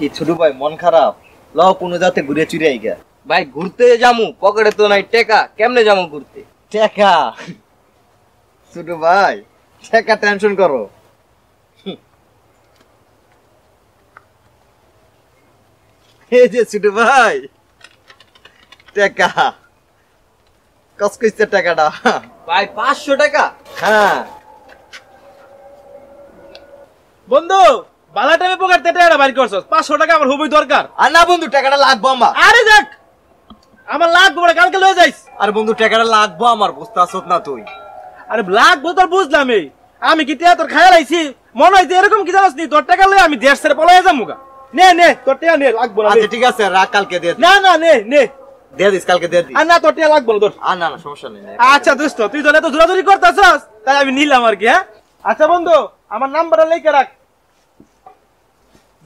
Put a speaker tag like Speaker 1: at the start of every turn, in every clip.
Speaker 1: কি ছোট ভাই মন খারাপ লও কোনো যাতে ঘুরে চুরে আইগা ভাই ঘুরতে যামু পকেটে তো নাই টেকা কেমনে যামু ঘুরতে টেকা ছোট ভাই টেকা টেনশন করো এই যে ছোট ভাই টাকা কস কইছে টাকাটা ভাই পাঁচশো টাকা হ্যাঁ বন্ধু বালা টাইমে পকেট থেকে টাকা টাকা আমার হবই দরকার আর না বন্ধু টাকাটা লাগবো আমার আরে আমার লাগবো না কালকে লয়ে যাইস আরে বন্ধু টাকাটা লাগবো আমার না তুই আরে লাগবো তোর বুঝলাম এই আমি কি তোর খায়াল আইছি মনে হয় এরকম কি জানাস নি তোর টাকা লয়ে আমি যাবো গা নে নে তোর টাকা নে লাগবো না আচ্ছা ঠিক আছে রাখ কালকে দে না না নে নে দে দিস কালকে দে দিস আর না তোর টাকা লাগবো না তোর আর না না সমস্যা নেই আচ্ছা দোস্ত তুই তো এত দৌড়াদৌড়ি করতাছস তাই আমি নিলাম আর কি হ্যাঁ আচ্ছা বন্ধু আমার নাম্বারটা লেখা রাখ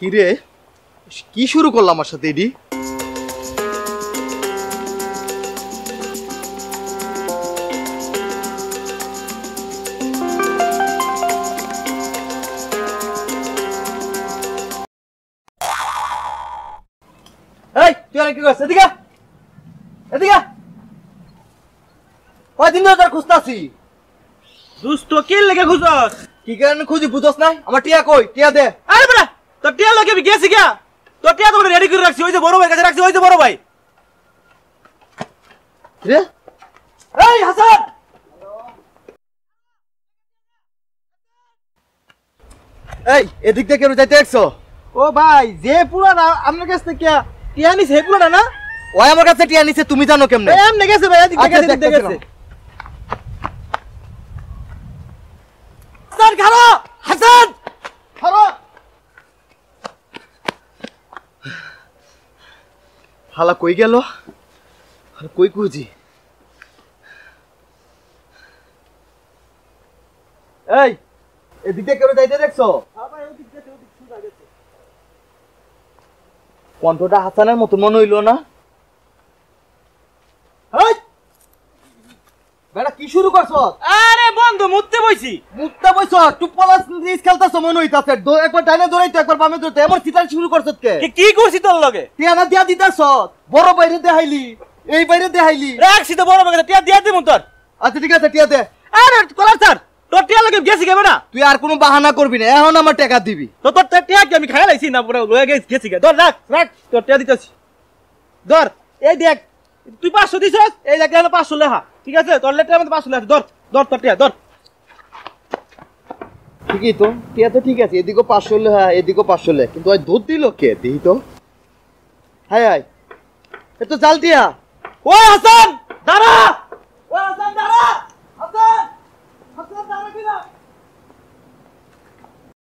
Speaker 1: কিরে কি শুরু করলাম আমার সাথে এডি কি কি লেগে কি কারণে খুঁজি বুঝস না আমার টিয়া কই টিয়া দে আরে তো টিয়া লোকে আমি গেছি গিয়া তো টিয়া তোমরা রেডি করে রাখছি ওই যে বড় ভাই কাছে রাখছি ওই যে বড় ভাই রে এই হাসান এই এদিক থেকে কেন যাইতে দেখছো ও ভাই যে পুরানা আপনার কাছ থেকে টিয়া নিছে হে পুরানা না ওই আমার কাছে টিয়া নিছে তুমি জানো কেমনে এমনি গেছে ভাই এদিক থেকে এদিক গেছে হাসান খারাপ হাসান শালা কই গেল আর কই কুজি এই এদিকে কেন যাইতে দেখছো কণ্ঠটা হাসানের মতন মনে হইল না বেটা কি শুরু করছো মুততে বইছি মুততে বইছ টুপলাস নিস খেলতাছ মন হইতাছে একবার ডাইনে দৌড়াইতো একবার বামে দৌড়াইতো এবার সিটার শুরু করছত কে কি করছি তোর লগে দিয়া দিতাছ বড় বাইরে দেখাইলি এই বাইরে দেখাইলি বড় বাইরে দিয়া তোর আচ্ছা ঠিক আছে টিয়া দে আরে কলার স্যার তোর টিয়া গেছি গেবে না তুই আর কোনো বাহানা করবি না এখন আমার টাকা দিবি তো তোর টিয়া কি আমি খাই লাইছি না পুরো লয়ে গেছি গেছি গে ধর রাখ রাখ তোর টিয়া দিতেছি ধর এই দেখ তুই পাঁচশো দিছস এই দেখ পাঁচশো লেখা ঠিক আছে তোর লেটার আমাদের পাঁচশো লেখা ধর ধর তোর টিয়া ধর ঠিকই তো টিয়া তো ঠিক আছে এদিকেও পাশ হলে হ্যাঁ এদিকেও পাশ হলে কিন্তু ওই দুধ দিল কে দিই তো হায় হায় এ তো জাল দিয়া ও হাসান